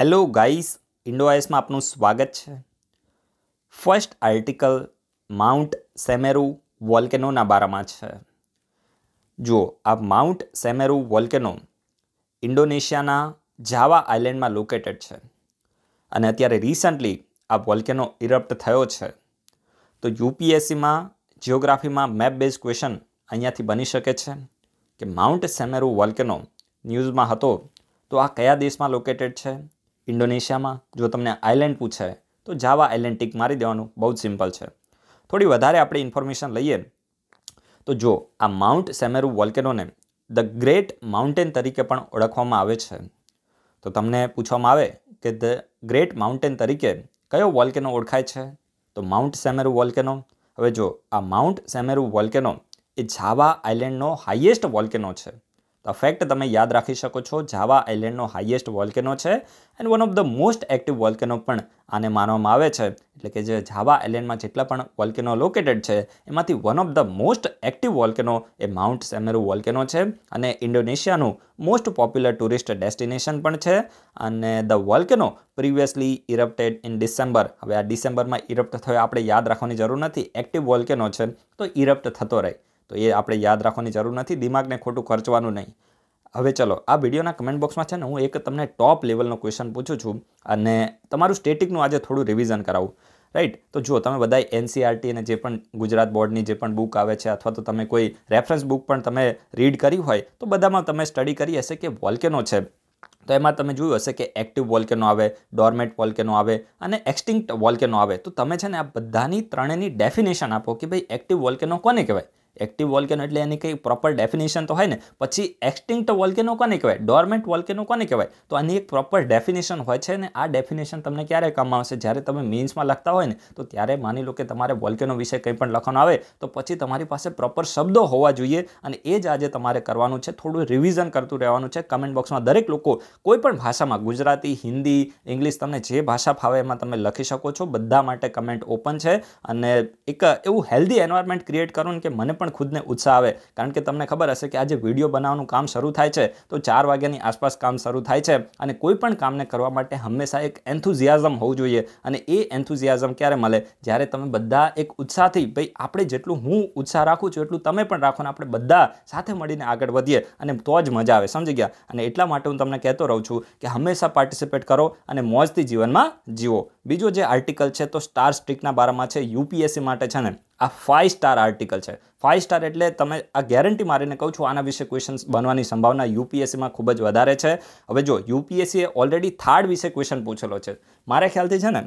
Hello guys ઇન્ડોઆઈસમાં આપનું સ્વાગત છે ફર્સ્ટ આર્ટિકલ માઉન્ટ સેમેરુ વોલ્કેનોના બારામાં છે જુઓ આ માઉન્ટ સેમેરુ વોલ્કેનો ઇન્ડોનેશિયાના જાવા આઇલેન્ડમાં લોકેટેડ છે અને અત્યારે રિસન્ટલી આ વોલ્કેનો ઇરપ્ટ થયો છે તો યુપીએસસીમાં જિયોગ્રાફીમાં મેપ બેઝ ક્વેશ્ચન અહીંયાથી બની શકે છે કે માઉન્ટ સેમેરુ વોલ્કેનો ન્યૂઝમાં હતો તો આ કયા દેશમાં લોકેટેડ છે ઇન્ડોનેશિયામાં જો તમને આઇલેન્ડ પૂછે તો જાવા આઇલેન્ડ ટીક મારી દેવાનું બહુ જ સિમ્પલ છે થોડી વધારે આપણે ઇન્ફોર્મેશન લઈએ તો જો આ માઉન્ટ સેમેરુ વોલ્કેનોને ધ ગ્રેટ માઉન્ટેન તરીકે પણ ઓળખવામાં આવે છે તો તમને પૂછવામાં આવે કે ધ ગ્રેટ માઉન્ટેન તરીકે કયો વોલ્કેનો ઓળખાય છે તો માઉન્ટ સેમેરુ વોલ્કેનો હવે જો આ માઉન્ટ સેમેરુ વોલ્કેનો એ જાવા આઇલેન્ડનો હાઇએસ્ટ વોલ્કેનો છે તો ફેક્ટ તમે યાદ રાખી શકો છો જાવા આઇલેન્ડનો હાઈએસ્ટ વોલ્કેનો છે and one of the most active volcano પણ આને માનવામાં આવે છે એટલે કે જે જાવા આઇલેન્ડમાં જેટલા પણ વોલ્કેનો લોકેટેડ છે એમાંથી one of the most active volcano એ માઉન્ટ સેમેરુ વોલ્કેનો છે અને ઇન્ડોનેશિયાનું મોસ્ટ પોપ્યુલર ટુરિસ્ટ ડેસ્ટિનેશન પણ છે અને the volcano previously erupted in December હવે આ ડિસેમ્બરમાં ઇરપ્ટ થયો આપણે યાદ રાખવાની જરૂર નથી એક્ટિવ વોલ્કેનો છે તો ઇરપ્ટ થતો રહે તો એ આપણે યાદ રાખવાની જરૂર નથી દિમાગને ખોટું ખર્ચવાનું નહીં હવે ચલો આ વિડીયોના કમેન્ટ બોક્સમાં છે ને હું એક તમને ટોપ લેવલનો ક્વેશ્ચન પૂછું છું અને તમારું સ્ટેટિકનું આજે થોડું રિવિઝન કરાવું રાઈટ તો જુઓ તમે બધા એનસીઆરટી e અને જે પણ ગુજરાત બોર્ડની જે પણ બુક આવે છે અથવા તો તમે કોઈ રેફરન્સ બુક પણ તમે રીડ કરી હોય તો બધામાં તમે સ્ટડી કરી હશે કે વોલ્કેનો છે તો એમાં તમે જોયું હશે કે એક્ટિવ વોલ્કેનો આવે ડોરમેટ વોલ્કેનો આવે અને એક્સટિંક્ટ વોલ્કેનો આવે તો તમે છે ને આ બધાની ત્રણેયની ડેફિનેશન આપો કે ભાઈ એક્ટિવ વોલ્કેનો કોને કહેવાય એક્ટિવ વોલ્કેનો એટલે એની કંઈ પ્રોપર ડેફિનેશન તો હોય ને પછી એક્સટિંક્ટ વોલ્કેનો કોને કહેવાય ડોરમેન્ટ વોલ્કેનો કોને કહેવાય તો આની એક પ્રોપર ડેફિનેશન હોય છે ને આ ડેફિનેશન તમને ક્યારે કામ આવશે જ્યારે તમે મીન્સમાં લખતા હોય ને તો ત્યારે માની લો કે તમારે વોલ્કેનો વિશે કંઈ પણ લખવાનું આવે તો પછી તમારી પાસે પ્રોપર શબ્દો હોવા જોઈએ અને એ જ આજે તમારે કરવાનું છે થોડું રિવિઝન કરતું રહેવાનું છે કમેન્ટ બોક્સમાં દરેક લોકો કોઈ પણ ભાષામાં ગુજરાતી હિન્દી ઇંગ્લિશ તમને જે ભાષા ફાવે એમાં તમે લખી શકો છો બધા માટે કમેન્ટ ઓપન છે અને એક એવું હેલ્ધી એન્વાયરમેન્ટ ક્રિએટ કરો ને કે મને પણ પણ ખુદને ઉત્સાહ આવે કારણ કે તમને ખબર હશે કે આજે વિડીયો બનાવવાનું કામ શરૂ થાય છે તો ચાર વાગ્યાની આસપાસ કામ શરૂ થાય છે અને કોઈપણ કામને કરવા માટે હંમેશા એક એન્થુઝિયાઝમ હોવું જોઈએ અને એ એન્થુઝિયાઝમ ક્યારે મળે જ્યારે તમે બધા એક ઉત્સાહથી ભાઈ આપણે જેટલું હું ઉત્સાહ રાખું છું એટલું તમે પણ રાખો ને આપણે બધા સાથે મળીને આગળ વધીએ અને તો જ મજા આવે સમજી ગયા અને એટલા માટે હું તમને કહેતો રહું છું કે હંમેશા પાર્ટિસિપેટ કરો અને મોજથી જીવનમાં જીવો બીજો જે આર્ટિકલ છે તો સ્ટાર સ્ટ્રીકના બારામાં છે યુપીએસસી માટે છે ને આ ફાઇવ સ્ટાર આર્ટિકલ છે ફાઇવ સ્ટાર એટલે તમે આ ગેરંટી મારીને કહું છું આના વિશે ક્વેશ્ચન્સ બનવાની સંભાવના યુપીએસસીમાં ખૂબ જ વધારે છે હવે જો યુપીએસસીએ ઓલરેડી થાર્ડ વિશે ક્વેશ્ચન પૂછેલો છે મારા ખ્યાલથી છે ને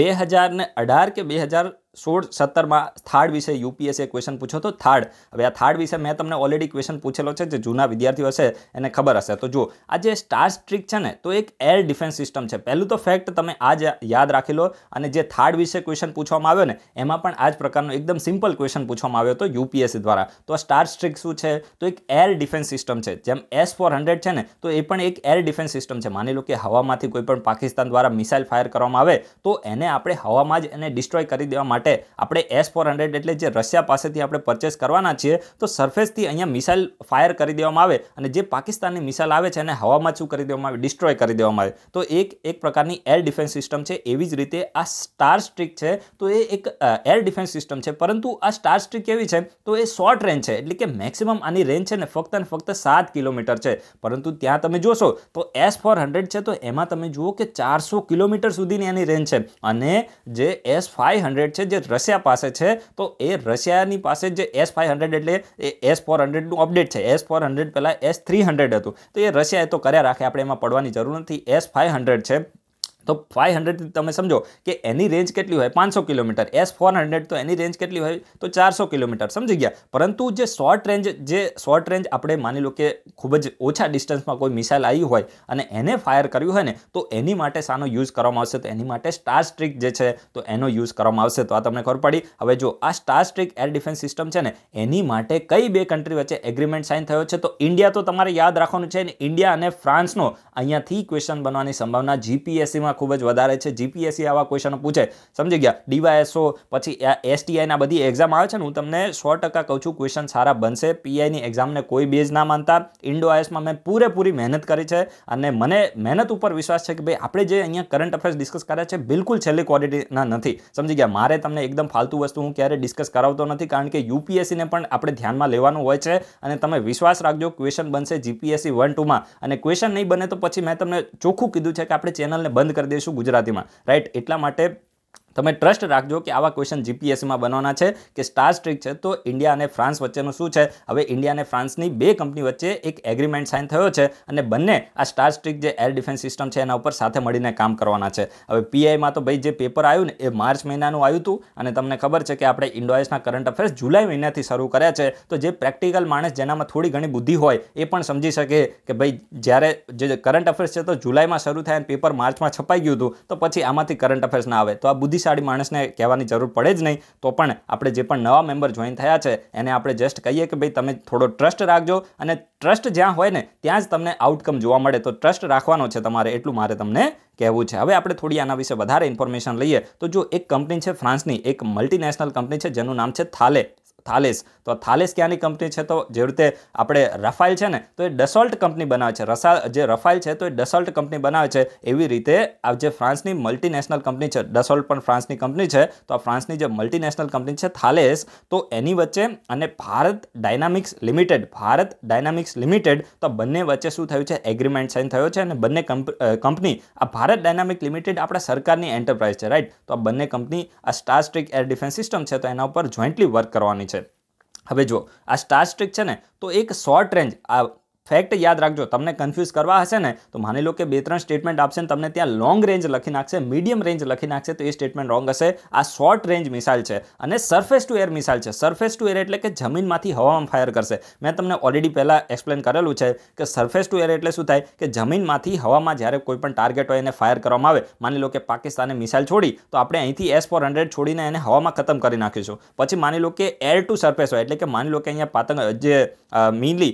બે હજાર અઢાર કે બે હજાર સોળ સત્તરમાં થાર્ડ વિશે યુપીએસએ ક્વેશ્ચન પૂછ્યો તો થાર્ડ હવે આ થાર્ડ વિશે મેં તમને ઓલરેડી ક્વેશ્ચન પૂછેલો છે જે જૂના વિદ્યાર્થીઓ હશે એને ખબર હશે તો જુઓ આ જે સ્ટાર સ્ટ્રીક છે ને તો એક એર ડિફેન્સ સિસ્ટમ છે પહેલું તો ફેક્ટ તમે આ જ યાદ રાખી લો અને જે થાર્ડ વિશે ક્વેશ્ચન પૂછવામાં આવ્યો ને એમાં પણ આ જ પ્રકારનો એકદમ સિમ્પલ ક્વેશ્ચન પૂછવામાં આવ્યો હતો યુપીએસસી દ્વારા તો આ સ્ટાર સ્ટ્રીક શું છે તો એક એર ડિફેન્સ સિસ્ટમ છે જેમ એસ ફોર હંડ્રેડ છે ને તો એ પણ એક એર ડિફેન્સ સિસ્ટમ છે માની લો કે હવામાંથી કોઈ પણ પાકિસ્તાન દ્વારા મિસાઇલ ફાયર કરવામાં આવે તો એને આપણે હવામાં જ એને ડિસ્ટ્રોય કરી દેવા માટે માટે આપણે એસ ફોર હંડ્રેડ એટલે જે રશિયા પાસેથી આપણે પરચેસ કરવાના છીએ તો સરફેસથી અહીંયા મિસાઇલ ફાયર કરી દેવામાં આવે અને જે પાકિસ્તાનની મિસાઇલ આવે છે એને હવામાં શું કરી દેવામાં આવે ડિસ્ટ્રોય કરી દેવામાં આવે તો એક એક પ્રકારની એર ડિફેન્સ સિસ્ટમ છે એવી જ રીતે આ સ્ટાર સ્ટ્રીક છે તો એ એક એર ડિફેન્સ સિસ્ટમ છે પરંતુ આ સ્ટાર સ્ટ્રીક કેવી છે તો એ શોર્ટ રેન્જ છે એટલે કે મેક્સિમમ આની રેન્જ છે ને ફક્ત ને ફક્ત સાત કિલોમીટર છે પરંતુ ત્યાં તમે જોશો તો એસ ફોર હંડ્રેડ છે તો એમાં તમે જુઓ કે ચારસો કિલોમીટર સુધીની એની રેન્જ છે અને જે એસ ફાઇવ હંડ્રેડ છે જે રશિયા પાસે છે તો એ રશિયાની પાસે જે એસ ફાઇવ હંડ્રેડ એટલે એ એસ ફોર હંડ્રેડનું અપડેટ છે એસ ફોર હંડ્રેડ પહેલાં એસ થ્રી હંડ્રેડ હતું તો એ રશિયાએ તો કર્યા રાખે આપણે એમાં પડવાની જરૂર નથી એસ ફાઇવ હંડ્રેડ છે તો ફાઇવ હંડ્રેડથી તમે સમજો કે એની રેન્જ કેટલી હોય પાંચસો કિલોમીટર એસ ફોર હંડ્રેડ તો એની રેન્જ કેટલી હોય તો ચારસો કિલોમીટર સમજી ગયા પરંતુ જે શોર્ટ રેન્જ જે શોર્ટ રેન્જ આપણે માની લો કે ખૂબ જ ઓછા ડિસ્ટન્સમાં કોઈ મિસાઇલ આવી હોય અને એને ફાયર કર્યું હોય ને તો એની માટે સાનો યુઝ કરવામાં આવશે તો એની માટે સ્ટાર સ્ટ્રીક જે છે તો એનો યુઝ કરવામાં આવશે તો આ તમને ખબર પડી હવે જો આ Starstreak air defence system છે ને એની માટે કઈ બે કન્ટ્રી વચ્ચે એગ્રીમેન્ટ સાઇન થયો છે તો ઇન્ડિયા તો તમારે યાદ રાખવાનું છે ને ઇન્ડિયા અને ફ્રાન્સનો અહીંયાથી ક્વેશ્ચન બનવાની સંભાવના જીપીએસસીમાં ખૂબ જ વધારે છે જીપીએસસી આવા ક્વેશ્ચનો પૂછે સમજી ગયા ડીવાયએસઓ પછી એસટીઆઈના બધી એક્ઝામ આવે છે ને હું તમને સો ટકા કહું છું ક્વેશ્ચન સારા બનશે પીઆઈની એક્ઝામને કોઈ બેઝ ના માનતા ઇન્ડો આઈએસમાં મેં પૂરેપૂરી મહેનત કરી છે અને મને મહેનત ઉપર વિશ્વાસ છે કે ભાઈ આપણે જે અહીંયા કરંટ અફેર્સ ડિસ્કસ કર્યા છે બિલકુલ છેલ્લી ક્વોલિટીના નથી સમજી ગયા મારે તમને એકદમ ફાલતુ વસ્તુ હું ક્યારેય ડિસ્કસ કરાવતો નથી કારણ કે યુપીએસસીને પણ આપણે ધ્યાનમાં લેવાનું હોય છે અને તમે વિશ્વાસ રાખજો ક્વેશ્ચન બનશે જીપીએસસી વન ટુમાં અને ક્વેશ્ચન નહીં બને તો પછી મેં તમને ચોખ્ખું કીધું છે કે આપણે ચેનલને બંધ કરી કરી દઈશું ગુજરાતીમાં રાઈટ એટલા માટે તમે ટ્રસ્ટ રાખજો કે આવા ક્વેશ્ચન જીપીએસસીમાં બનવાના છે કે સ્ટાર સ્ટ્રીક છે તો ઇન્ડિયા અને ફ્રાન્સ વચ્ચેનું શું છે હવે ઇન્ડિયા અને ફ્રાન્સની બે કંપની વચ્ચે એક એગ્રીમેન્ટ સાઇન થયો છે અને બંને આ સ્ટાર સ્ટ્રીક જે એર ડિફેન્સ સિસ્ટમ છે એના ઉપર સાથે મળીને કામ કરવાના છે હવે પીઆઈમાં તો ભાઈ જે પેપર આવ્યું ને એ માર્ચ મહિનાનું આવ્યું હતું અને તમને ખબર છે કે આપણે ઇન્ડોએસના કરંટ અફેર્સ જુલાઈ મહિનાથી શરૂ કર્યા છે તો જે પ્રેક્ટિકલ માણસ જેનામાં થોડી ઘણી બુદ્ધિ હોય એ પણ સમજી શકે કે ભાઈ જ્યારે જે કરંટ અફેર્સ છે તો જુલાઈમાં શરૂ થાય અને પેપર માર્ચમાં છપાઈ ગયું હતું તો પછી આમાંથી કરંટ અફેર્સ ના આવે તો આ બુદ્ધિ બુદ્ધિશાળી માણસને કહેવાની જરૂર પડે જ નહીં તો પણ આપણે જે પણ નવા મેમ્બર જોઈન થયા છે એને આપણે જસ્ટ કહીએ કે ભાઈ તમે થોડો ટ્રસ્ટ રાખજો અને ટ્રસ્ટ જ્યાં હોય ને ત્યાં જ તમને આઉટકમ જોવા મળે તો ટ્રસ્ટ રાખવાનો છે તમારે એટલું મારે તમને કહેવું છે હવે આપણે થોડી આના વિશે વધારે ઇન્ફોર્મેશન લઈએ તો જો એક કંપની છે ફ્રાન્સની એક મલ્ટીનેશનલ કંપની છે જેનું નામ છે થાલે થાલેસ તો થાલેસ ક્યાંની કંપની છે તો જે રીતે આપણે રફાઇલ છે ને તો એ ડસોલ્ટ કંપની બનાવે છે રસા જે રફાઇલ છે તો એ ડસોલ્ટ કંપની બનાવે છે એવી રીતે આ જે ફ્રાન્સની મલ્ટીનેશનલ કંપની છે ડસોલ્ટ પણ ફ્રાન્સની કંપની છે તો આ ફ્રાન્સની જે મલ્ટીનેશનલ કંપની છે થાલેસ તો એની વચ્ચે અને Bharat Dynamics Limited Bharat Dynamics Limited તો બંને વચ્ચે શું થયું છે એગ્રીમેન્ટ સાઇન થયો છે અને બંને કંપની આ ભારત ડાયનામિક લિમિટેડ આપણા સરકારની એન્ટરપ્રાઇઝ છે રાઈટ તો આ બંને કંપની આ Starstreak air defence system છે તો એના ઉપર જોઈન્ટલી વર્ક કરવાની છે હવે જો આ સ્ટાર સ્ટ્રીક છે ને તો એક શોર્ટ રેન્જ આ ફેક્ટ યાદ રાખજો તમને કન્ફ્યુઝ કરવા હશે ને તો માની લો કે બે ત્રણ સ્ટેટમેન્ટ આપશે ને તમને ત્યાં લોંગ રેન્જ લખી નાખશે મીડિયમ રેન્જ લખી નાખશે તો એ સ્ટેટમેન્ટ રોંગ હશે આ શોર્ટ રેન્જ મિસાઇલ છે અને સરફેસ ટુ એર મિસાઇલ છે સરફેસ ટુ એર એટલે કે જમીનમાંથી હવામાં ફાયર કરશે મેં તમને ઓલરેડી પહેલાં એક્સપ્લેન કરેલું છે કે સરફેસ ટુ એર એટલે શું થાય કે જમીનમાંથી હવામાં જ્યારે કોઈ પણ ટાર્ગેટ હોય એને ફાયર કરવામાં આવે માની લો કે પાકિસ્તાને મિસાઇલ છોડી તો આપણે અહીંથી એસ ફોર હંડ્રેડ છોડીને એને હવામાં ખતમ કરી નાખીશું પછી માની લો કે એર ટુ સરફેસ હોય એટલે કે માની લો કે અહીંયા પાતંગ જે મીનલી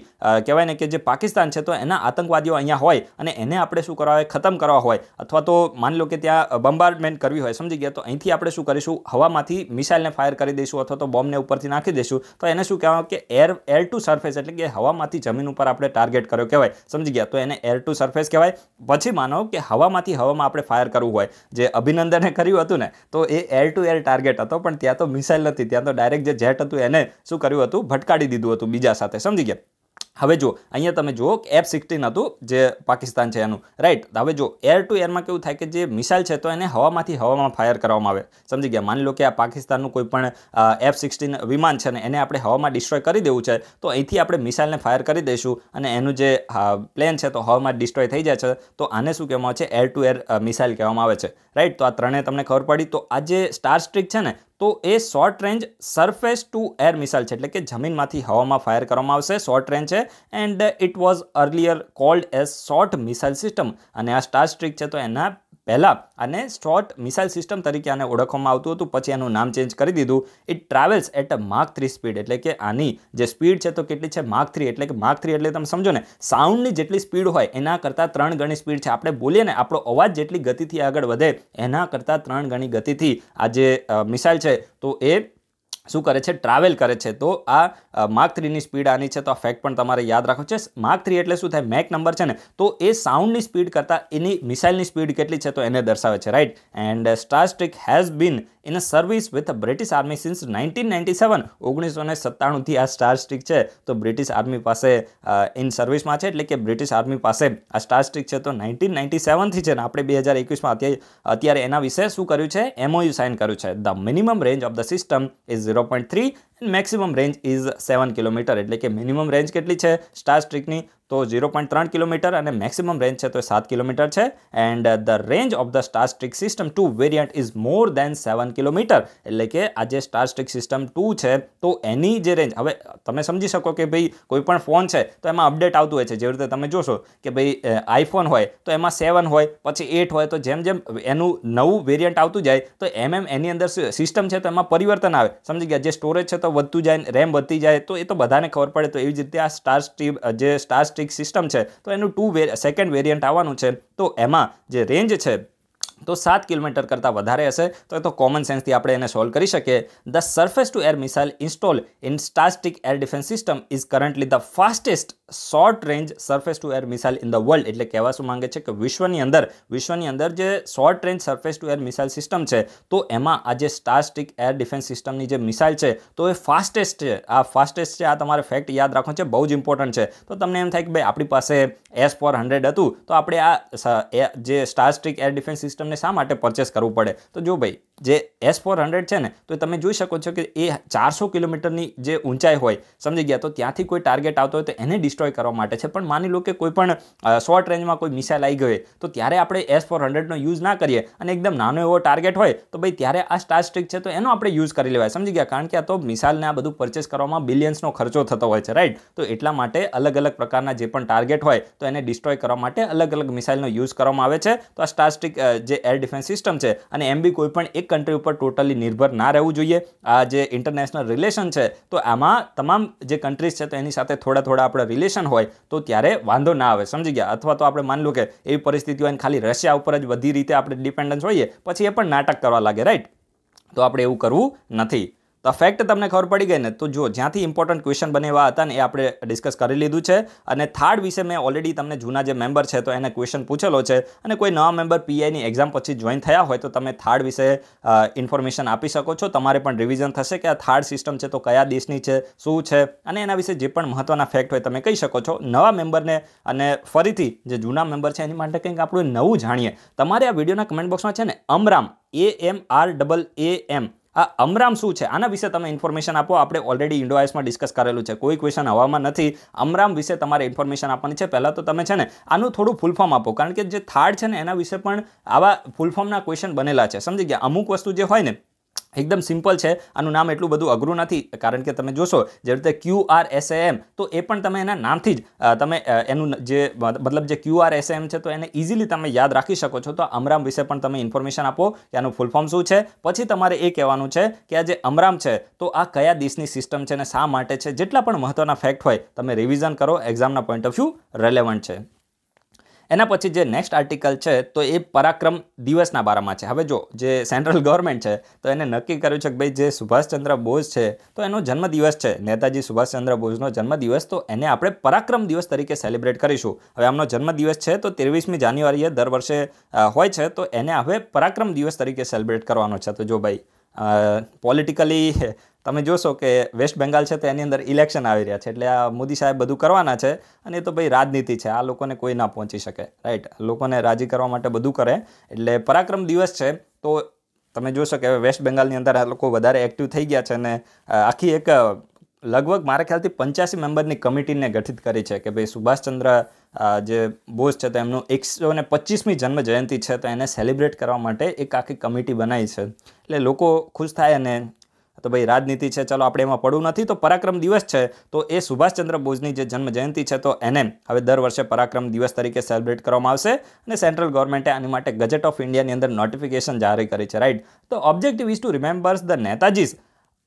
કહેવાય ને કે જે પાકિસ્તાન છે તો એના આતંકવાદીઓ અહીંયા હોય અને એને આપણે શું કરવા હોય ખતમ કરવા હોય અથવા તો માની લો કે ત્યાં બમ્બાર્ડમેન્ટ કરવી હોય સમજી ગયા તો અહીંથી આપણે શું કરીશું હવામાંથી મિસાઇલને ફાયર કરી દઈશું અથવા તો બોમ્બને ઉપરથી નાખી દઈશું તો એને શું કહેવાય કે એર એર ટુ સરફેસ એટલે કે હવામાંથી જમીન ઉપર આપણે ટાર્ગેટ કર્યો કહેવાય સમજી ગયા તો એને એર ટુ સરફેસ કહેવાય પછી માનો કે હવામાંથી હવામાં આપણે ફાયર કરવું હોય જે અભિનંદને કર્યું હતું ને તો એ એર ટુ એર ટાર્ગેટ હતો પણ ત્યાં તો મિસાઇલ નથી ત્યાં તો ડાયરેક્ટ જે જેટ હતું એને શું કર્યું હતું ભટકાડી દીધું હતું બીજા સાથે સમજી ગયા હવે જો અહીંયા તમે જુઓ એફ સિક્સટીન હતું જે પાકિસ્તાન છે એનું રાઈટ હવે જો એર ટુ એરમાં કેવું થાય કે જે મિસાઇલ છે તો એને હવામાંથી હવામાં ફાયર કરવામાં આવે સમજી ગયા માની લો કે આ પાકિસ્તાનનું કોઈ પણ એફ સિક્સટીન વિમાન છે ને એને આપણે હવામાં ડિસ્ટ્રોય કરી દેવું છે તો અહીંથી આપણે મિસાઇલને ફાયર કરી દઈશું અને એનું જે પ્લેન છે તો હવામાં ડિસ્ટ્રોય થઈ જાય છે તો આને શું કહેવામાં આવે છે એર ટુ એર મિસાઇલ કહેવામાં આવે છે રાઈટ તો આ ત્રણે તમને ખબર પડી તો આ જે સ્ટાર સ્ટ્રીક છે ને તો એ short range surface to air missile છે એટલે કે જમીનમાંથી હવામાં ફાયર કરવામાં આવશે શોર્ટ રેન્જ છે and it was earlier called as short missile system અને આ સ્ટાર સ્ટ્રીક છે તો એના પહેલાં આને સ્ટોટ મિસાઇલ સિસ્ટમ તરીકે આને ઓળખવામાં આવતું હતું પછી એનું નામ ચેન્જ કરી દીધું ઇટ ટ્રાવેલ્સ એટ અ માર્ક થ્રી સ્પીડ એટલે કે આની જે સ્પીડ છે તો કેટલી છે માર્ક થ્રી એટલે કે માર્ક થ્રી એટલે તમે સમજો ને સાઉન્ડની જેટલી સ્પીડ હોય એના કરતાં ત્રણ ગણી સ્પીડ છે આપણે બોલીએ ને આપણો અવાજ જેટલી ગતિથી આગળ વધે એના કરતાં ત્રણ ગણી ગતિથી આ જે મિસાઇલ છે તો એ શું કરે છે ટ્રાવેલ કરે છે તો આ માર્ક થ્રીની સ્પીડ આની છે તો આ ફેક્ટ પણ તમારે યાદ રાખો છે માર્ક થ્રી એટલે શું થાય મેક નંબર છે ને તો એ સાઉન્ડની સ્પીડ કરતાં એની મિસાઇલની સ્પીડ કેટલી છે તો એને દર્શાવે છે right and Starstreak has been in service with British army since nineteen ninety seven ઓગણીસો ને સત્તાણુંથી આ સ્ટારસ્ટ્રિક છે તો બ્રિટિશ આર્મી પાસે ઇન સર્વિસમાં છે એટલે કે બ્રિટિશ આર્મી પાસે આ સ્ટારસ્ટ્રિક છે તો નાઇન્ટીન નાઇન્ટી સેવનથી છે ને આપણે બે હજાર એકવીસમાં અત્યારે એના વિશે શું કર્યું છે એમઓયુ સાઇન કર્યું છે the minimum range of the system is zero point three and maximum range is seven kilometre એટલે કે મિનિમમ રેન્જ કેટલી છે સ્ટાર સ્ટ્રીકની તો ઝીરો પોઈન્ટ ત્રણ કિલોમીટર અને મેક્સિમમ રેન્જ છે તો સાત કિલોમીટર છે and the range of the Starstreak system two variant is more than seven kilometre એટલે કે આ જે સ્ટાર સ્ટ્રીક સિસ્ટમ ટુ છે તો એની જે રેન્જ હવે તમે સમજી શકો કે ભાઈ કોઈ પણ ફોન છે તો એમાં અપડેટ આવતું હોય છે જેવી રીતે તમે જોશો કે ભાઈ આઈફોન હોય તો એમાં સેવન હોય પછી એટ હોય તો જેમ જેમ એનું નવું વેરિયન્ટ આવતું જાય તો એમ એમ એની અંદર સિસ્ટમ છે તો એમાં પરિવર્તન આવે સમજી ગયા જે સ્ટોરેજ છે તો વધતું જાય રેમ વધતી જાય તો એ તો બધાને ખબર પડે તો એવી જ રીતે આ સ્ટાર સ્ટ્રીપ જે સ્ટાર સ્ટ્રીક ફિક્સ સિસ્ટમ છે તો એનું ટુ સેકન્ડ વેરિયન્ટ આવવાનું છે તો એમાં જે રેન્જ છે તો સાત કિલોમીટર કરતાં વધારે હશે તો એ તો કોમન સેન્સથી આપણે એને સોલ્વ કરી શકીએ the surface to air missile install in Starstreak air defence system is currently the fastest short range surface to air missile in the world એટલે કહેવા શું માંગે છે કે વિશ્વની અંદર વિશ્વની અંદર જે short range surface to air missile system છે તો એમાં આ જે સ્ટાસ્ટિક એર ડિફેન્સ સિસ્ટમની જે મિસાઇલ છે તો એ ફાસ્ટેસ્ટ છે આ ફાસ્ટેસ્ટ છે આ તમારે ફેક્ટ યાદ રાખો છે બહુ જ ઇમ્પોર્ટન્ટ છે તો તમને એમ થાય કે ભાઈ આપણી પાસે એસ ફોર હંડ્રેડ હતું તો આપણે આ જે સ્ટારસ્ટ્રિક એર ડિફેન્સ સિસ્ટમને શા માટે પરચેસ કરવું પડે તો જો ભાઈ જે એસ ફોર હંડ્રેડ છે ને તો તમે જોઈ શકો છો કે એ ચારસો કિલોમીટરની જે ઊંચાઈ હોય સમજી ગયા તો ત્યાંથી કોઈ ટાર્ગેટ આવતો હોય તો એને ડિસ્ટ્રોય કરવા માટે છે પણ માની લો કે કોઈ પણ શોર્ટ રેન્જમાં કોઈ મિસાઇલ આવી ગઈ તો ત્યારે આપણે એસ ફોર હંડ્રેડનો યુઝ ના કરીએ અને એકદમ નાનો એવો ટાર્ગેટ હોય તો ભાઈ ત્યારે આ સ્ટાર છે તો એનો આપણે યુઝ કરી લેવાય સમજી ગયા કારણ કે આ તો મિસાઇલને આ બધું પરચેસ કરવામાં બિલિયન્સનો ખર્ચો થતો હોય છે રાઈટ તો એટલા માટે અલગ અલગ પ્રકારના જે પણ ટાર્ગેટ હોય તો એને ડિસ્ટ્રોય કરવા માટે અલગ અલગ મિસાઇલનો યુઝ કરવામાં આવે છે તો આ સ્ટાર જે એર ડિફેન્સ સિસ્ટમ છે અને એમ બી કોઈ પણ એક એક કન્ટ્રી ઉપર ટોટલી નિર્ભર ના રહેવું જોઈએ આ જે ઇન્ટરનેશનલ રિલેશન છે તો આમાં તમામ જે કન્ટ્રીઝ છે તો એની સાથે થોડા થોડા આપણે રિલેશન હોય તો ત્યારે વાંધો ના આવે સમજી ગયા અથવા તો આપણે માની લો કે એવી પરિસ્થિતિ હોય ખાલી રશિયા ઉપર જ બધી રીતે આપણે ડિપેન્ડન્સ હોઈએ પછી એ પણ નાટક કરવા લાગે રાઈટ તો આપણે એવું કરવું નથી તો ફેક્ટ તમને ખબર પડી ગઈ ને તો જો જ્યાંથી ઇમ્પોર્ટન્ટ ક્વેશ્ચન બને હતા ને એ આપણે ડિસ્કસ કરી લીધું છે અને થાર્ડ વિશે મેં ઓલરેડી તમને જૂના જે મેમ્બર છે તો એને ક્વેશ્ચન પૂછેલો છે અને કોઈ નવા મેમ્બર પીઆઈની એક્ઝામ પછી જોઈન થયા હોય તો તમે થાર્ડ વિશે ઇન્ફોર્મેશન આપી શકો છો તમારે પણ રિવિઝન થશે કે આ થાર્ડ સિસ્ટમ છે તો કયા દેશની છે શું છે અને એના વિશે જે પણ મહત્ત્વના ફેક્ટ હોય તમે કહી શકો છો નવા મેમ્બરને અને ફરીથી જે જૂના મેમ્બર છે એની માટે કંઈક આપણું નવું જાણીએ તમારે આ વિડીયોના કમેન્ટ બોક્સમાં છે ને અમરામ એ એમ આર ડબલ એ એમ આ અમરામ શું છે આના વિશે તમે ઇન્ફોર્મેશન આપો આપણે ઓલરેડી ઇન્ડો આઈસમાં ડિસ્કસ કરેલું છે કોઈ ક્વેશ્ચન હવામાં નથી અમરામ વિશે તમારે ઇન્ફોર્મેશન આપવાની છે પહેલાં તો તમે છે ને આનું થોડું ફૂલ ફોર્મ આપો કારણ કે જે થાર્ડ છે ને એના વિશે પણ આવા ફૂલ ફોર્મના ક્વેશ્ચન બનેલા છે સમજી ગયા અમુક વસ્તુ જે હોય ને એકદમ સિમ્પલ છે આનું નામ એટલું બધું અઘરું નથી કારણ કે તમે જોશો જે રીતે ક્યુ આર એસએએમ તો એ પણ તમે એના નામથી જ તમે એનું જે મતલબ જે ક્યુ આર એમ છે તો એને ઇઝીલી તમે યાદ રાખી શકો છો તો અમરામ વિશે પણ તમે ઇન્ફોર્મેશન આપો કે આનું ફૂલ ફોર્મ શું છે પછી તમારે એ કહેવાનું છે કે આ જે અમરામ છે તો આ કયા દેશની સિસ્ટમ છે અને શા માટે છે જેટલા પણ મહત્ત્વના ફેક્ટ હોય તમે રિવિઝન કરો એક્ઝામના પોઈન્ટ ઓફ વ્યૂ રેલેવન્ટ છે એના પછી જે નેક્સ્ટ આર્ટિકલ છે તો એ પરાક્રમ દિવસના બારામાં છે હવે જો જે સેન્ટ્રલ ગવર્મેન્ટ છે તો એને નક્કી કર્યું છે કે ભાઈ જે સુભાષચંદ્ર બોઝ છે તો એનો જન્મદિવસ છે નેતાજી સુભાષચંદ્ર બોઝનો જન્મદિવસ તો એને આપણે પરાક્રમ દિવસ તરીકે સેલિબ્રેટ કરીશું હવે આમનો જન્મદિવસ છે તો ત્રેવીસમી જાન્યુઆરીએ દર વર્ષે હોય છે તો એને હવે પરાક્રમ દિવસ તરીકે સેલિબ્રેટ કરવાનો છે તો જો ભાઈ પોલિટિકલી તમે જોશો કે વેસ્ટ બેંગાલ છે તો એની અંદર ઇલેક્શન આવી રહ્યા છે એટલે આ મોદી સાહેબ બધું કરવાના છે અને એ તો ભાઈ રાજનીતિ છે આ લોકોને કોઈ ના પહોંચી શકે રાઈટ લોકોને રાજી કરવા માટે બધું કરે એટલે પરાક્રમ દિવસ છે તો તમે જોશો કે હવે વેસ્ટ બેંગાલની અંદર આ લોકો વધારે એક્ટિવ થઈ ગયા છે અને આખી એક લગભગ મારા ખ્યાલથી પંચ્યાસી મેમ્બરની કમિટીને ગઠિત કરી છે કે ભાઈ સુભાષચંદ્ર જે બોઝ છે તો એમનું એકસો ને પચીસમી જન્મ જયંતિ છે તો એને સેલિબ્રેટ કરવા માટે એક આખી કમિટી બનાવી છે એટલે લોકો ખુશ થાય અને તો ભાઈ રાજનીતિ છે ચલો આપણે એમાં પડવું નથી તો પરાક્રમ દિવસ છે તો એ સુભાષચંદ્ર બોઝની જે જન્મ જયંતિ છે તો એને હવે દર વર્ષે પરાક્રમ દિવસ તરીકે સેલિબ્રેટ કરવામાં આવશે અને સેન્ટ્રલ ગવર્મેન્ટે આની માટે ગજેટ ઓફ ઇન્ડિયાની અંદર નોટિફિકેશન જારી કરી છે રાઈટ તો objective is to remembers the Netaji's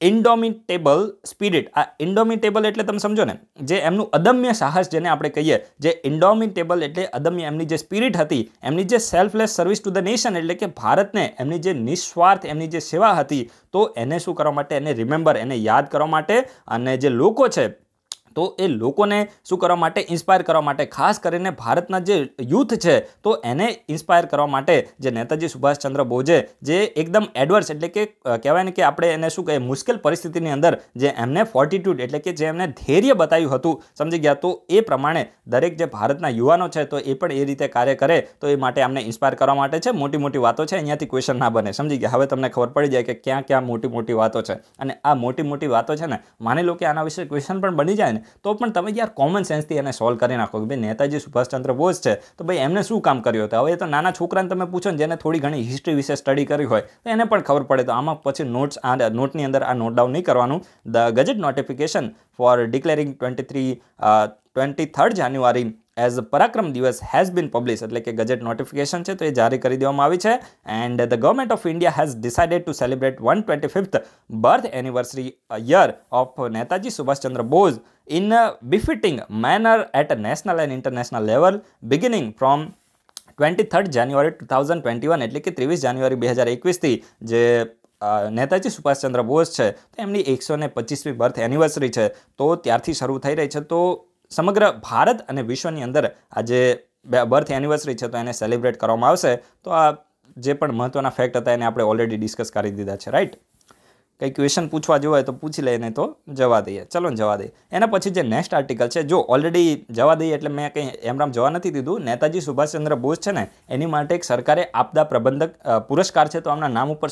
indomitable spirit આ ઇન્ડોમિટેબલ એટલે તમે સમજો ને જે એમનું અદમ્ય સાહસ જેને આપણે કહીએ જે ઇન્ડોમિટેબલ એટલે અદમ્ય એમની જે સ્પિરિટ હતી એમની જે selfless service to the nation એટલે કે ભારતને એમની જે નિસ્વાર્થ એમની જે સેવા હતી તો એને શું કરવા માટે એને રિમેમ્બર એને યાદ કરવા માટે અને જે લોકો છે તો એ લોકોને શું કરવા માટે ઇન્સ્પાયર કરવા માટે ખાસ કરીને ભારતના જે યુથ છે તો એને ઇન્સ્પાયર કરવા માટે જે નેતાજી સુભાષચંદ્ર બોઝે જે એકદમ એડવર્સ એટલે કે કહેવાય ને કે આપણે એને શું કહીએ મુશ્કેલ પરિસ્થિતિની અંદર જે એમને ફોર્ટિટ્યૂડ એટલે કે જે એમને ધૈર્ય બતાવ્યું હતું સમજી ગયા તો એ પ્રમાણે દરેક જે ભારતના યુવાનો છે તો એ પણ એ રીતે કાર્ય કરે તો એ માટે આમને ઇન્સ્પાયર કરવા માટે છે મોટી મોટી વાતો છે અહીંયાથી ક્વેશ્ચન ના બને સમજી ગયા હવે તમને ખબર પડી જાય કે ક્યાં ક્યાં મોટી મોટી વાતો છે અને આ મોટી મોટી વાતો છે ને માની લો કે આના વિશે ક્વેશ્ચન પણ બની જાય ને તો પણ તમે યાર કોમન સેન્સથી એને સોલ્વ કરી નાખો કે ભાઈ નેતાજી સુભાષચંદ્ર બોઝ છે તો ભાઈ એમને શું કામ કર્યું હતું હવે તો નાના છોકરાને તમે પૂછો ને જેને થોડી ઘણી હિસ્ટ્રી વિશે સ્ટડી કરી હોય તો એને પણ ખબર પડે તો આમાં પછી નોટ્સ આ નોટની અંદર આ નોટ ડાઉન નહીં કરવાનું the gazette notification for declaring twenty three twenty third January as Parakram Diwas has been publish એટલે કે ગજેટ નોટિફિકેશન છે તો એ જારી કરી દેવામાં આવી છે and the government of India has decided to celebrate one twenty fifth birth anniversary year of Netaji Subhash Chandra Bose in befitting manner at national and international level beginning from twenty third January two thousand twenty one એટલે કે ત્રેવીસ જાન્યુઆરી બે હજાર એકવીસથી જે નેતાજી સુભાષચંદ્ર બોઝ છે તો એમની એકસો ને પચીસમી બર્થ એનિવર્સરી છે તો ત્યારથી શરૂ થઈ રહી છે તો સમગ્ર ભારત અને વિશ્વની અંદર આજે બર્થ એનિવર્સરી છે તો એને સેલિબ્રેટ કરવામાં આવશે તો આ જે પણ મહત્વના ફેક્ટ હતા એને આપણે ઓલરેડી ડિસ્કસ કરી દીધા છે રાઈટ કંઈ ક્વેશ્ચન પૂછવા જોવાય તો પૂછી લઈને તો જવા દઈએ ચલો ને જવા દઈએ એના પછી જે નેક્સ્ટ આર્ટિકલ છે જો ઓલરેડી જવા દઈએ એટલે મેં કંઈ એમરામ જવા નથી દીધું નેતાજી સુભાષચંદ્ર બોઝ છે ને એની માટે એક સરકારે આપદા પ્રબંધક પુરસ્કાર છે તો આમના નામ ઉપર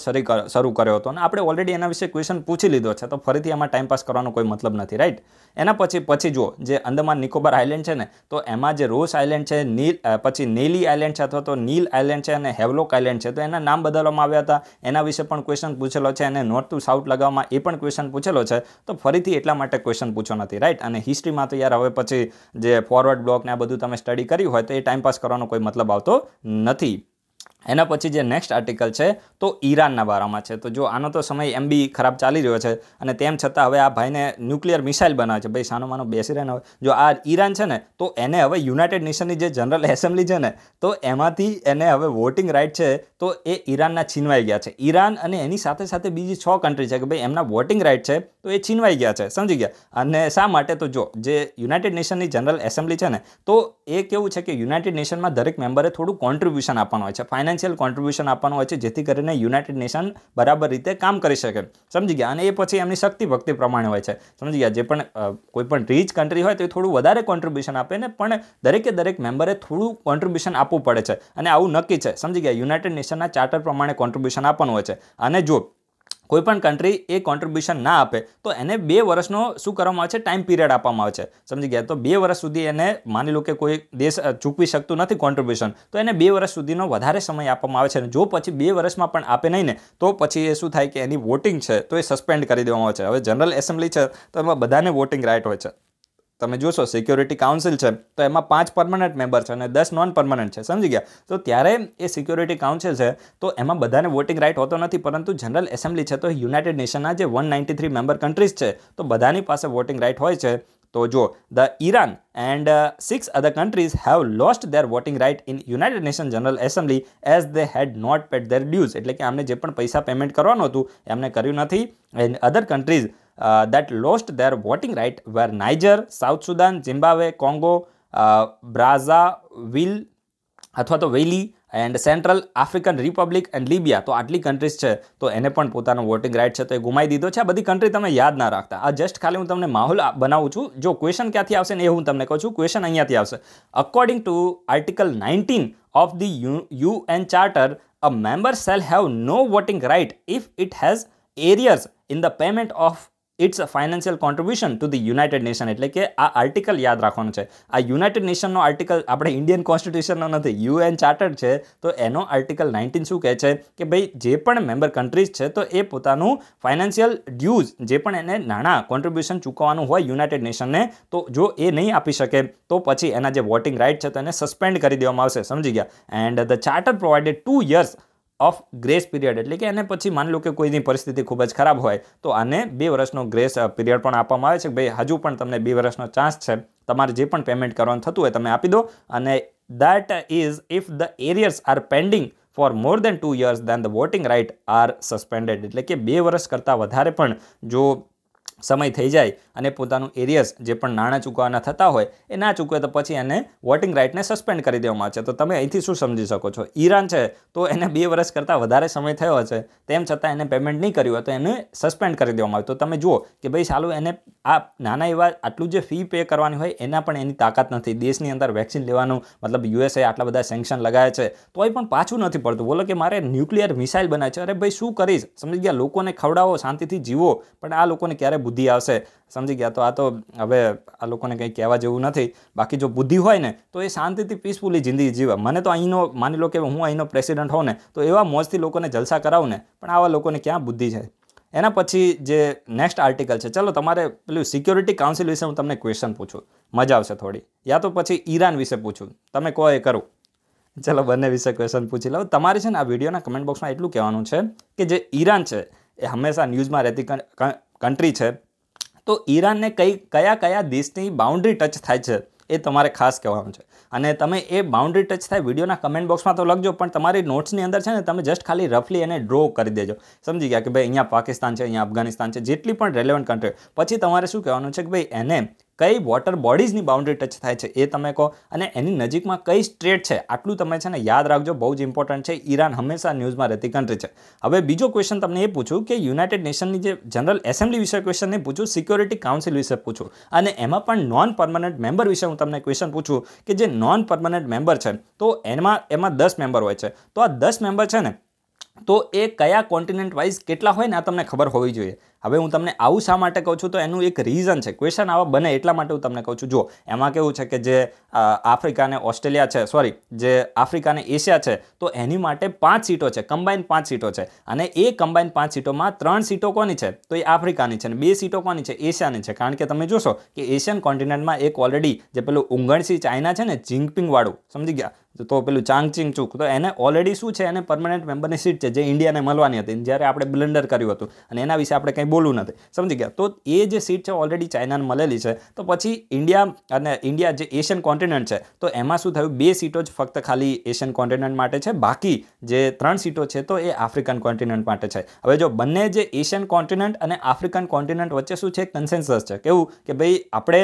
શરૂ કર્યો હતો અને આપણે ઓલરેડી એના વિશે ક્વેશ્ચન પૂછી લીધો છે તો ફરીથી આમાં પાસ કરવાનો કોઈ મતલબ નથી રાઈટ એના પછી પછી જુઓ જે અંદમાન નિકોબાર આઇલેન્ડ છે ને તો એમાં જે રોસ આઇલેન્ડ છે નીલ પછી નેલી આઇલેન્ડ છે અથવા તો નીલ આઇલેન્ડ છે અને હેવલોક આઇલેન્ડ છે તો એના નામ બદલવામાં આવ્યા હતા એના વિશે પણ ક્વેશ્ચન પૂછેલો છે અને નોર્થ ટુ સાઉથ આઉટ લગાવવામાં એ પણ ક્વેશ્ચન પૂછેલો છે તો ફરીથી એટલા માટે ક્વેશ્ચન પૂછ્યો નથી રાઈટ અને હિસ્ટ્રીમાં તો યાર હવે પછી જે ફોરવર્ડ બ્લોક ને આ બધું તમે સ્ટડી કર્યું હોય તો એ પાસ કરવાનો કોઈ મતલબ આવતો નથી એના પછી જે નેક્સ્ટ આર્ટિકલ છે તો ઈરાનના બારામાં છે તો જો આનો તો સમય એમ બી ખરાબ ચાલી રહ્યો છે અને તેમ છતાં હવે આ ભાઈને ન્યુક્લિયર મિસાઇલ બનાવે છે ભાઈ સાનો માનો બેસી રહેને હવે જો આ ઈરાન છે ને તો એને હવે યુનાઇટેડ નેશનની જે જનરલ એસેમ્બલી છે ને તો એમાંથી એને હવે વોટિંગ રાઇટ છે તો એ ઈરાનના છીનવાઈ ગયા છે ઈરાન અને એની સાથે સાથે બીજી છ કન્ટ્રી છે કે ભાઈ એમના વોટિંગ રાઇટ છે તો એ છીનવાઈ ગયા છે સમજી ગયા અને શા માટે તો જો જે યુનાઇટેડ નેશનની જનરલ એસેમ્બલી છે ને તો એ કેવું છે કે યુનાઇટેડ નેશનમાં દરેક મેમ્બરે થોડું કોન્ટ્રીબ્યુશન આપવાનું હોય છે ફાઇનાન્સ ફાઇનાન્શિયલ કોન્ટ્રીબ્યુશન આપવાનું હોય છે જેથી કરીને યુનાઇટેડ નેશન બરાબર રીતે કામ કરી શકે સમજી ગયા અને એ પછી એમની શક્તિ ભક્તિ પ્રમાણે હોય છે સમજી ગયા જે પણ કોઈપણ રીચ કન્ટ્રી હોય તો એ થોડું વધારે કોન્ટ્રીબ્યુશન આપે ને પણ દરેકે દરેક મેમ્બરે થોડું કોન્ટ્રીબ્યુશન આપવું પડે છે અને આવું નક્કી છે સમજી ગયા યુનાઇટેડ નેશનના ચાર્ટર પ્રમાણે કોન્ટ્રીબ્યુશન આપવાનું હોય છે અને જો કોઈપણ કન્ટ્રી એ કોન્ટ્રીબ્યુશન ના આપે તો એને બે વર્ષનો શું કરવામાં આવે છે ટાઈમ પીરિયડ આપવામાં આવે છે સમજી ગયા તો બે વર્ષ સુધી એને માની લો કે કોઈ દેશ ચૂકવી શકતું નથી કોન્ટ્રીબ્યુશન તો એને બે વર્ષ સુધીનો વધારે સમય આપવામાં આવે છે અને જો પછી બે વર્ષમાં પણ આપે નહીં ને તો પછી એ શું થાય કે એની વોટિંગ છે તો એ સસ્પેન્ડ કરી દેવામાં આવે છે હવે જનરલ એસેમ્બલી છે તો એમાં બધાને વોટિંગ રાઇટ હોય છે તમે જોશો સિક્યોરિટી કાઉન્સિલ છે તો એમાં પાંચ પરમનન્ટ મેમ્બર છે અને દસ નોન પરમનન્ટ છે સમજી ગયા તો ત્યારે એ સિક્યોરિટી કાઉન્સિલ છે તો એમાં બધાને વોટિંગ રાઇટ હોતો નથી પરંતુ જનરલ એસેમ્બલી છે તો યુનાઇટેડ નેશનના જે one ninety three member countries છે તો બધાની પાસે વોટિંગ રાઇટ હોય છે તો જો the Iran and six other countries have lost their voting right in United Nation General Assembly as they had not paid their dues એટલે કે આમને જે પણ પૈસા પેમેન્ટ કરવાનું હતું એમને કર્યું નથી and other countries that uh, lost lost voting right where Niger South Sudan Sudan, Congo Brazzaville અથવા તો વેલી and Central African Republic and Libya તો આટલી કન્ટ્રીઝ છે તો એને પણ પોતાનો વોટિંગ રાઇટ છે તો એ ગુમાવી દીધો છે આ બધી કન્ટ્રી તમે યાદ ના રાખતા આ જસ્ટ ખાલી હું તમને માહોલ બનાવું છું જો ક્વેશ્ચન ક્યાંથી આવશે ને એ હું તમને કહું છું ક્વેશ્ચન અહીંયાથી આવશે according to article nineteen of the U N charter a member shall have no voting right if it has arrears in the payment of its financial contribution to the United Nation એટલે કે આ article યાદ રાખવાનું છે આ United નેશનનો article આપણે Indian કોન્સ્ટિટ્યુશનનો નથી યુએન ચાર્ટર્ડ છે તો એનો આર્ટિકલ નાઇન્ટીન શું કહે છે કે ભાઈ જે પણ મેમ્બર કન્ટ્રીઝ છે તો એ પોતાનું ફાઇનાન્શિયલ ડ્યુઝ જે પણ એને નાણાં કોન્ટ્રીબ્યુશન ચૂકવવાનું હોય યુનાઇટેડ નેશનને તો જો એ નહીં આપી શકે તો પછી એના જે વોટિંગ રાઇટ છે તો એને સસ્પેન્ડ કરી દેવામાં આવશે સમજી ગયા and the charter provided two years of grace period એટલે કે એને પછી માની લો કે કોઈની પરિસ્થિતિ ખૂબ જ ખરાબ હોય તો આને બે વર્ષનો ગ્રેસ પીરિયડ પણ આપવામાં આવે છે ભાઈ હજુ પણ તમને બે વર્ષનો ચાન્સ છે તમારે જે પણ પેમેન્ટ કરવાનું થતું હોય તમે આપી દો અને that is if the arrears are pending for more than two years then the voting right are suspended એટલે કે બે વર્ષ કરતાં વધારે પણ જો સમય થઈ જાય અને પોતાનું એરિયસ જે પણ નાણાં ચૂકવવાના થતા હોય એ ના ચૂકવે તો પછી એને વોટિંગ રાઇટને સસ્પેન્ડ કરી દેવામાં આવે છે તો તમે અહીંથી શું સમજી શકો છો ઈરાન છે તો એને બે વર્ષ કરતાં વધારે સમય થયો હશે તેમ છતાં એને પેમેન્ટ નહીં કર્યું હોય તો એને સસ્પેન્ડ કરી દેવામાં આવે તો તમે જુઓ કે ભાઈ સાલું એને આ નાના એવા આટલું જે ફી પે કરવાની હોય એના પણ એની તાકાત નથી દેશની અંદર વેક્સિન લેવાનું મતલબ યુએસએ આટલા બધા સેન્કશન લગાવે છે તોય પણ પાછું નથી પડતું બોલો કે મારે ન્યુક્લિયર મિસાઇલ બનાવે છે અરે ભાઈ શું કરીશ સમજી ગયા લોકોને ખવડાવો શાંતિથી જીવો પણ આ લોકોને ક્યારે બુદ્ધિ આવશે સમજી ગયા તો આ તો હવે આ લોકોને કંઈ કહેવા જેવું નથી બાકી જો બુદ્ધિ હોય ને તો એ શાંતિથી પીસફુલી જિંદગી જીવે મને તો અહીંનો માની લો કે હું અહીંનો પ્રેસિડેન્ટ હોઉં ને તો એવા મોજથી લોકોને જલસા કરાવું ને પણ આવા લોકોને ક્યાં બુદ્ધિ છે એના પછી જે નેક્સ્ટ આર્ટિકલ છે ચલો તમારે પેલું સિક્યોરિટી કાઉન્સિલ વિશે હું તમને ક્વેશ્ચન પૂછું મજા આવશે થોડી યા તો પછી ઈરાન વિશે પૂછું તમે કહો એ કરું ચલો બંને વિશે ક્વેશ્ચન પૂછી લઉં તમારે છે ને આ વિડીયોના કમેન્ટ બોક્સમાં એટલું કહેવાનું છે કે જે ઈરાન છે એ હંમેશા ન્યૂઝમાં રહેતી કન્ટ્રી છે તો ઈરાનને કઈ કયા કયા દેશની બાઉન્ડ્રી ટચ થાય છે એ તમારે ખાસ કહેવાનું છે અને તમે એ બાઉન્ડ્રી ટચ થાય વિડીયોના કમેન્ટ બોક્સમાં તો લખજો પણ તમારી નોટ્સની અંદર છે ને તમે જસ્ટ ખાલી રફલી એને ડ્રો કરી દેજો સમજી ગયા કે ભાઈ અહીંયા પાકિસ્તાન છે અહીંયા અફઘાનિસ્તાન છે જેટલી પણ રેલેવન્ટ કન્ટ્રી પછી તમારે શું કહેવાનું છે કે ભાઈ એને કઈ વોટર બોડીઝની બાઉન્ડ્રી ટચ થાય છે એ તમે કહો અને એની નજીકમાં કઈ સ્ટ્રેટ છે આટલું તમે છે ને યાદ રાખજો બહુ જ ઇમ્પોર્ટન્ટ છે ઈરાન હંમેશા ન્યૂઝમાં રહેતી કન્ટ્રી છે હવે બીજો ક્વેશ્ચન તમને એ પૂછું કે યુનાઇટેડ નેશનની જે જનરલ એસેમ્બલી વિશે ક્વેશ્ચન નહીં પૂછું સિક્યોરિટી કાઉન્સિલ વિશે પૂછું અને એમાં પણ નોન પરમનન્ટ મેમ્બર વિશે હું તમને ક્વેશ્ચન પૂછું કે જે નોન પરમનન્ટ મેમ્બર છે તો એમાં એમાં દસ મેમ્બર હોય છે તો આ દસ મેમ્બર છે ને તો એ કયા કોન્ટિનેન્ટ વાઇઝ કેટલા હોય ને આ તમને ખબર હોવી જોઈએ હવે હું તમને આવું શા માટે કહું છું તો એનું એક રીઝન છે ક્વેશ્ચન આવા બને એટલા માટે હું તમને કહું છું જો એમાં કેવું છે કે જે આફ્રિકા અને ઓસ્ટ્રેલિયા છે સોરી જે આફ્રિકા અને એશિયા છે તો એની માટે પાંચ સીટો છે કમ્બાઈન પાંચ સીટો છે અને એ કમ્બાઇન પાંચ સીટોમાં ત્રણ સીટો કોની છે તો એ આફ્રિકાની છે અને બે સીટો કોની છે એશિયાની છે કારણ કે તમે જોશો કે એશિયન કોન્ટિનેન્ટમાં એક ઓલરેડી જે પેલું ઉંગણસી ચાઇના છે ને જિંગપિંગવાળું સમજી ગયા તો પેલું ચાંગચિંગ ચૂક તો એને ઓલરેડી શું છે એને પરમનન્ટ મેમ્બરની સીટ છે જે ઇન્ડિયાને મળવાની હતી જ્યારે આપણે બ્લન્ડર કર્યું હતું અને એના વિશે આપણે કંઈ બોલવું નથી સમજી ગયા તો એ જે સીટ છે ઓલરેડી ચાઇનાને મળેલી છે તો પછી ઇન્ડિયા અને ઇન્ડિયા જે એશિયન કોન્ટિનન્ટ છે તો એમાં શું થયું બે સીટો જ ફક્ત ખાલી એશિયન કોન્ટિનન્ટ માટે છે બાકી જે ત્રણ સીટો છે તો એ આફ્રિકન કોન્ટિનન્ટ માટે છે હવે જો બંને જે એશિયન કોન્ટિનન્ટ અને આફ્રિકન કોન્ટિનન્ટ વચ્ચે શું છે કન્સેન્સસ છે કેવું કે ભાઈ આપણે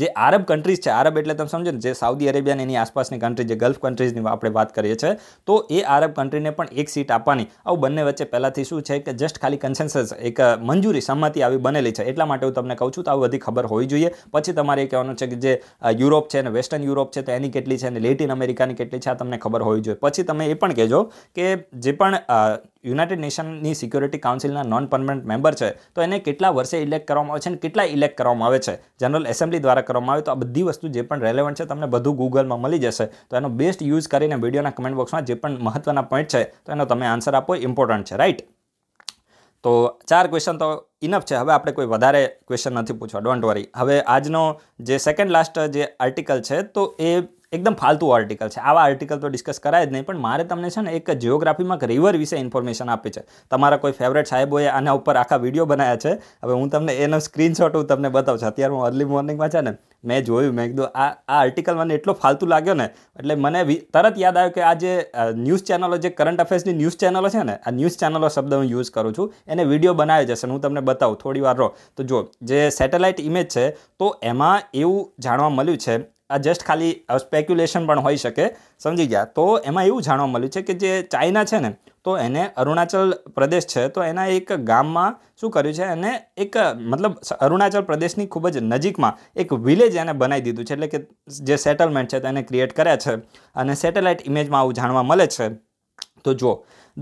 જે આરબ કન્ટ્રીઝ છે આરબ એટલે તમે સમજો ને જે સાઉદી અરેબિયા એની આસપાસની કન્ટ્રી જે ગલ્ફ કન્ટ્રીઝની આપણે વાત કરીએ છીએ તો એ આરબ કન્ટ્રીને પણ એક સીટ આપવાની આવું બંને વચ્ચે પહેલાંથી શું છે કે જસ્ટ ખાલી કન્સેન્સસ એક મંજૂરી સંમતિ આવી બનેલી છે એટલા માટે હું તમને કહું છું તો આવું બધી ખબર હોવી જોઈએ પછી તમારે એ કહેવાનું છે કે જે યુરોપ છે અને વેસ્ટર્ન યુરોપ છે તો એની કેટલી છે અને લેટિન અમેરિકાની કેટલી છે આ તમને ખબર હોવી જોઈએ પછી તમે એ પણ કહેજો કે જે પણ યુનાઇટેડ નેશનની સિક્યોરિટી કાઉન્સિલના નોન પરમનન્ટ મેમ્બર છે તો એને કેટલા વર્ષે ઇલેક્ટ કરવામાં આવે છે અને કેટલા ઇલેક્ટ કરવામાં આવે છે જનરલ એસેમ્બલી દ્વારા કરવામાં આવે તો આ બધી વસ્તુ જે પણ રેલેવન્ટ છે તમને બધું ગૂગલમાં મળી જશે તો એનો બેસ્ટ યુઝ કરીને વિડીયોના કમેન્ટ બોક્સમાં જે પણ મહત્વના પોઈન્ટ છે તો એનો તમે આન્સર આપો ઇમ્પોર્ટન્ટ છે રાઈટ તો ચાર ક્વેશ્ચન તો ઇનફ છે હવે આપણે કોઈ વધારે ક્વેશ્ચન નથી પૂછવા ડોન્ટ વરી હવે આજનો જે સેકન્ડ લાસ્ટ જે આર્ટિકલ છે તો એ એકદમ ફાલતું આર્ટિકલ છે આવા આર્ટિકલ તો ડિસ્કસ કરાય જ નહીં પણ મારે તમને છે ને એક જિયોગ્રાફીમાં રિવર વિશે ઇન્ફોર્મેશન આપી છે તમારા કોઈ ફેવરેટ સાહેબોએ આના ઉપર આખા વિડીયો બનાવ્યા છે હવે હું તમને એનો સ્ક્રીનશોટ હું તમને બતાવું છું અત્યારે હું અર્લી મોર્નિંગમાં છે ને મેં જોયું મેં કીધું આ આ આર્ટિકલ મને એટલો ફાલતું લાગ્યો ને એટલે મને તરત યાદ આવ્યું કે આ જે ન્યૂઝ ચેનલો જે કરંટ અફેર્સની ન્યૂઝ ચેનલો છે ને આ ન્યૂઝ ચેનલો શબ્દ હું યુઝ કરું છું એને વિડીયો બનાવ્યો જશે હું તમને બતાવું થોડી વાર રહો તો જો જે સેટેલાઇટ ઇમેજ છે તો એમાં એવું જાણવા મળ્યું છે આ જસ્ટ ખાલી સ્પેક્યુલેશન પણ હોઈ શકે સમજી ગયા તો એમાં એવું જાણવા મળ્યું છે કે જે ચાઇના છે ને તો એને અરુણાચલ પ્રદેશ છે તો એના એક ગામમાં શું કર્યું છે એને એક મતલબ અરુણાચલ પ્રદેશની ખૂબ જ નજીકમાં એક વિલેજ એને બનાવી દીધું છે એટલે કે જે સેટલમેન્ટ છે તેને ક્રિએટ કર્યા છે અને સેટેલાઇટ ઇમેજમાં આવું જાણવા મળે છે તો જો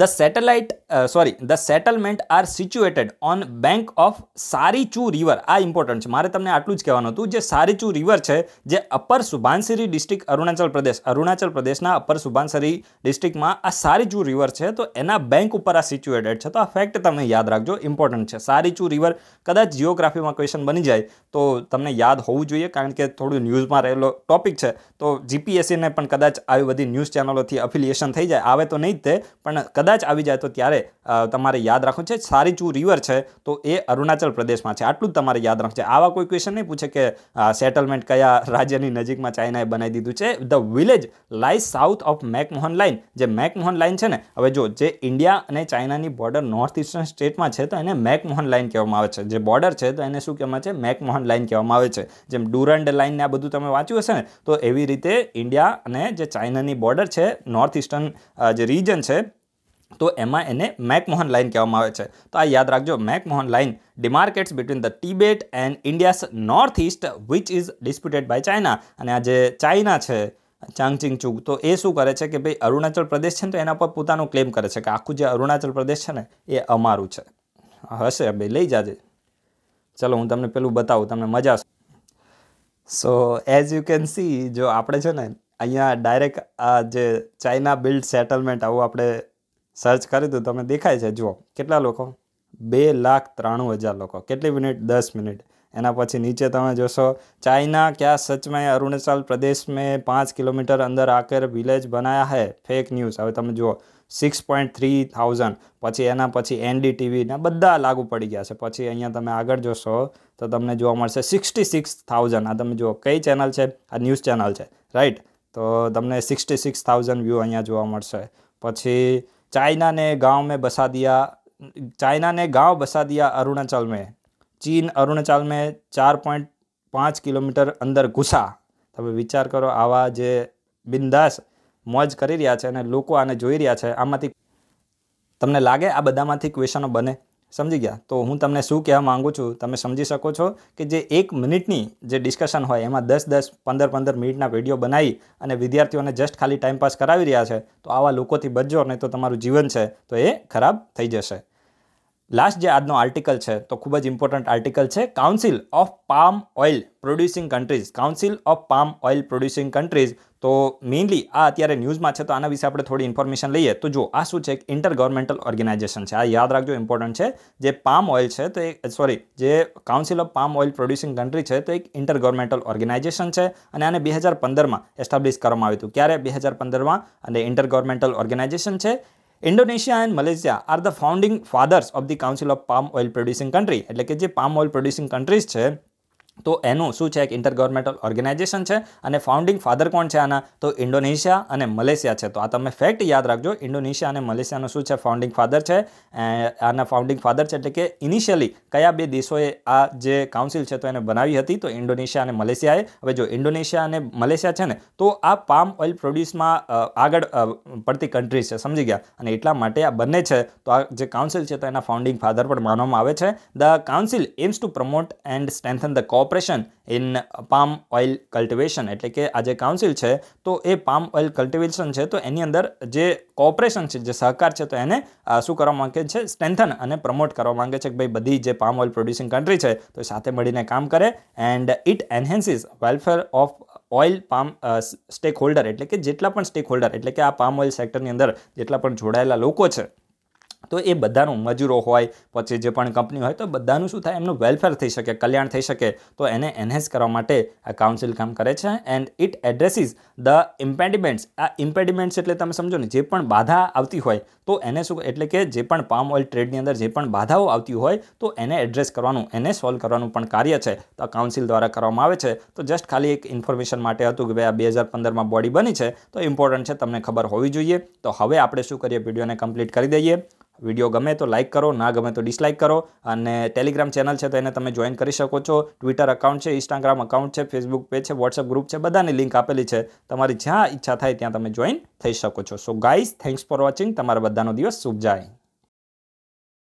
The satellite, uh, sorry, the settlement are situated on bank of સારીચુ river. આ ઇમ્પોર્ટન્ટ છે મારે તમને આટલું જ કહેવાનું હતું જે સારીચુ રિવર છે જે અપર સુભાનસિરી ડિસ્ટ્રિક્ટ અરુણાચલ પ્રદેશ અરુણાચલ પ્રદેશના અપર સુભાનસિરી ડિસ્ટ્રિક્ટમાં આ સારીચુ રિવર છે તો એના બેંક ઉપર આ સિચ્યુએટેડ છે તો આ ફેક્ટ તમે યાદ રાખજો ઇમ્પોર્ટન્ટ છે સારીચુ રિવર કદાચ જિયોગ્રાફીમાં ક્વેશ્ચન બની જાય તો તમને યાદ હોવું જોઈએ કારણ કે થોડું ન્યૂઝમાં રહેલો ટોપિક છે તો જીપીએસસીને પણ કદાચ આવી બધી ન્યૂઝ ચેનલોથી અફિલિએશન થઈ જાય આવે તો નહીં જ તે પણ કદાચ આવી જાય તો ત્યારે તમારે યાદ રાખવું છે સારીચુ રિવર છે તો એ અરુણાચલ પ્રદેશમાં છે આટલું જ તમારે યાદ રાખવું છે આવા કોઈ ક્વેશ્ચન નહીં પૂછે કે સેટલમેન્ટ કયા રાજ્યની નજીકમાં ચાઇનાએ બનાવી દીધું છે the village lie south of McMahon Line જે મેકમોહન લાઇન છે ને હવે જો જે ઇન્ડિયા અને ચાઇનાની બોર્ડર નોર્થ ઇસ્ટર્ન સ્ટેટમાં છે તો એને મેકમોહન લાઇન કહેવામાં આવે છે જે બોર્ડર છે તો એને શું કહેવામાં છે મેકમોહન લાઇન કહેવામાં આવે છે જેમ ડુરંડ લાઇન આ બધું તમે વાંચ્યું હશે ને તો એવી રીતે ઇન્ડિયા અને જે ચાઇનાની બોર્ડર છે નોર્થ ઇસ્ટર્ન જે રીજન છે તો એમાં એને મેકમોહન લાઇન કહેવામાં આવે છે તો આ યાદ રાખજો McMahon Line demarcates between the Tibet and India's north east which is disputed by China અને આ જે ચાઇના છે ચાંગચિંગ ચુક તો એ શું કરે છે કે ભાઈ અરુણાચલ પ્રદેશ છે ને તો એના પર પોતાનું ક્લેમ કરે છે કે આખું જે અરુણાચલ પ્રદેશ છે ને એ અમારું છે હશે ભાઈ લઈ જાજે ચલો હું તમને પેલું બતાવું તમને મજા so as you can see જો આપણે છે ને અહીંયા ડાયરેક્ટ આ જે ચાઇના બિલ્ડ સેટલમેન્ટ આવું આપણે સર્ચ કરી દો તમે દેખાય છે જુઓ કેટલા લોકો બે લાખ ત્રાણું હજાર લોકો કેટલી મિનિટ દસ મિનિટ એના પછી નીચે તમે જોશો ચાઇના ક્યાં સચમાં અરુણાચલ પ્રદેશ મેં પાંચ કિલોમીટર અંદર આકર વિલેજ બનાયા હૈ ફેક ન્યૂઝ હવે તમે જુઓ સિક્સ પોઈન્ટ થ્રી થાઉઝન્ડ પછી એના પછી એનડીટીવીના બધા લાગુ પડી ગયા છે પછી અહીંયા તમે આગળ જોશો તો તમને જોવા મળશે સિક્સટી સિક્સ થાઉઝન્ડ આ તમે જુઓ કઈ ચેનલ છે આ ન્યૂઝ ચેનલ છે રાઈટ તો તમને સિક્સટી સિક્સ થાઉઝન્ડ વ્યૂ અહીંયા જોવા મળશે પછી चाइना ने गांव में बसा दिया चाइना ने गांव बसा दिया अरुणाचल में ચીન અરુણાચલમાં ચાર પોઈન્ટ પાંચ કિલોમીટર અંદર ઘૂસા તમે વિચાર કરો આવા જે બિંદાસ મોજ કરી રહ્યા છે અને લોકો આને જોઈ રહ્યા છે આમાંથી તમને લાગે આ બધામાંથી ક્વેશ્ચનો બને સમજી ગયા તો હું તમને શું કહેવા માગું છું તમે સમજી શકો છો કે જે એક મિનિટની જે ડિસ્કશન હોય એમાં દસ દસ પંદર પંદર મિનિટના વિડીયો બનાવી અને વિદ્યાર્થીઓને જસ્ટ ખાલી ટાઈમ પાસ કરાવી રહ્યા છે તો આવા લોકોથી બચજો નહીં તો તમારું જીવન છે તો એ ખરાબ થઈ જશે લાસ્ટ જે આજનો આર્ટિકલ છે તો ખૂબ જ ઇમ્પોર્ટન્ટ આર્ટિકલ છે council of palm oil producing countries council of palm oil producing countries તો મેઇનલી આ અત્યારે ન્યૂઝમાં છે તો આના વિશે આપણે થોડી ઇન્ફોર્મેશન લઈએ તો જો આ શું છે એક ઇન્ટર ગવર્મેન્ટલ ઓર્ગેનાઇઝેશન છે આ યાદ રાખજો ઇમ્પોર્ટન્ટ છે જે પામ ઓઇલ છે તો એ સોરી જે council of palm oil producing country છે તો એક ઇન્ટર ગવર્મેન્ટલ ઓર્ગેનાઇઝેશન છે અને આને બે હજાર પંદરમાં એસ્ટાબ્લિશ કરવામાં આવ્યું હતું ક્યારે બે હજાર પંદરમાં અને ઇન્ટર ગવર્મેન્ટલ ઓર્ગેનાઇઝેશન છે Indonesia and Malaysia are the founding fathers of the council of palm oil producing country એટલે કે જે પામ ઓઇલ પ્રોડ્યુસિંગ કન્ટ્રીઝ છે તો એનું શું છે એક ઇન્ટરગવર્મેન્ટલ ઓર્ગેનાઇઝેશન છે અને ફાઉન્ડિંગ ફાધર કોણ છે આના તો ઇન્ડોનેશિયા અને મલેશિયા છે તો આ તમે ફેક્ટ યાદ રાખજો ઇન્ડોનેશિયા અને મલેશિયાનું શું છે ફાઉન્ડિંગ ફાધર છે આના ફાઉન્ડિંગ ફાધર છે એટલે કે ઇનિશિયલી કયા બે દેશોએ આ જે કાઉન્સિલ છે તો એને બનાવી હતી તો ઇન્ડોનેશિયા અને મલેશિયાએ હવે જો ઇન્ડોનેશિયા અને મલેશિયા છે ને તો આ પામ ઓઇલ પ્રોડ્યુસમાં આગળ પડતી કન્ટ્રીઝ છે સમજી ગયા અને એટલા માટે આ બંને છે તો આ જે કાઉન્સિલ છે તો એના ફાઉન્ડિંગ ફાધર પણ માનવામાં આવે છે the council aims to promote and strengthen the co cooperation in palm oil cultivation એટલે કે આ જે કાઉન્સિલ છે તો એ પામ ઓઇલ કલ્ટિવેશન છે તો એની અંદર જે કોઓપરેશન છે જે સહકાર છે તો એને શું કરવા માગે છે સ્ટ્રેન્થન અને પ્રમોટ કરવા માગે છે કે ભાઈ બધી જે પામ ઓઇલ પ્રોડ્યુસિંગ કન્ટ્રી છે તો સાથે મળીને કામ કરે and it enhances welfare of oil palm stakeholder એટલે કે જેટલા પણ સ્ટેક હોલ્ડર એટલે કે આ પામ ઓઇલ સેક્ટરની અંદર જેટલા પણ જોડાયેલા લોકો છે તો એ બધાનું મજૂરો હોય પછી જે પણ કંપની હોય તો બધાનું શું થાય એમનું વેલફેર થઈ શકે કલ્યાણ થઈ શકે તો એને એનહેન્સ કરવા માટે આ કાઉન્સિલ કામ કરે છે and it addresses the impediments આ ઇમ્પેડિમેન્ટ્સ એટલે તમે સમજો ને જે પણ બાધા આવતી હોય તો એને શું એટલે કે જે પણ પામ ઓઇલ ટ્રેડની અંદર જે પણ બાધાઓ આવતી હોય તો એને એડ્રેસ કરવાનું એને સોલ્વ કરવાનું પણ કાર્ય છે તો આ કાઉન્સિલ દ્વારા કરવામાં આવે છે તો જસ્ટ ખાલી એક ઇન્ફોર્મેશન માટે હતું કે ભાઈ આ બે હજાર પંદરમાં બોડી બની છે તો ઇમ્પોર્ટન્ટ છે તમને ખબર હોવી જોઈએ તો હવે આપણે શું કરીએ વિડીયોને કમ્પ્લીટ કરી દઈએ વિડીયો ગમે તો લાઇક કરો ના ગમે તો ડિસલાઇક કરો અને ટેલિગ્રામ ચેનલ છે તો એને તમે જોઈન કરી શકો છો ટ્વિટર અકાઉન્ટ છે ઇન્સ્ટાગ્રામ અકાઉન્ટ છે ફેસબુક પેજ છે વોટ્સઅપ ગ્રુપ છે બધાની લિંક આપેલી છે તમારી જ્યાં ઈચ્છા થાય ત્યાં તમે જોઈન થઈ શકો છો so guys thanks for watching તમારા બધાનો દિવસ શુભ જાય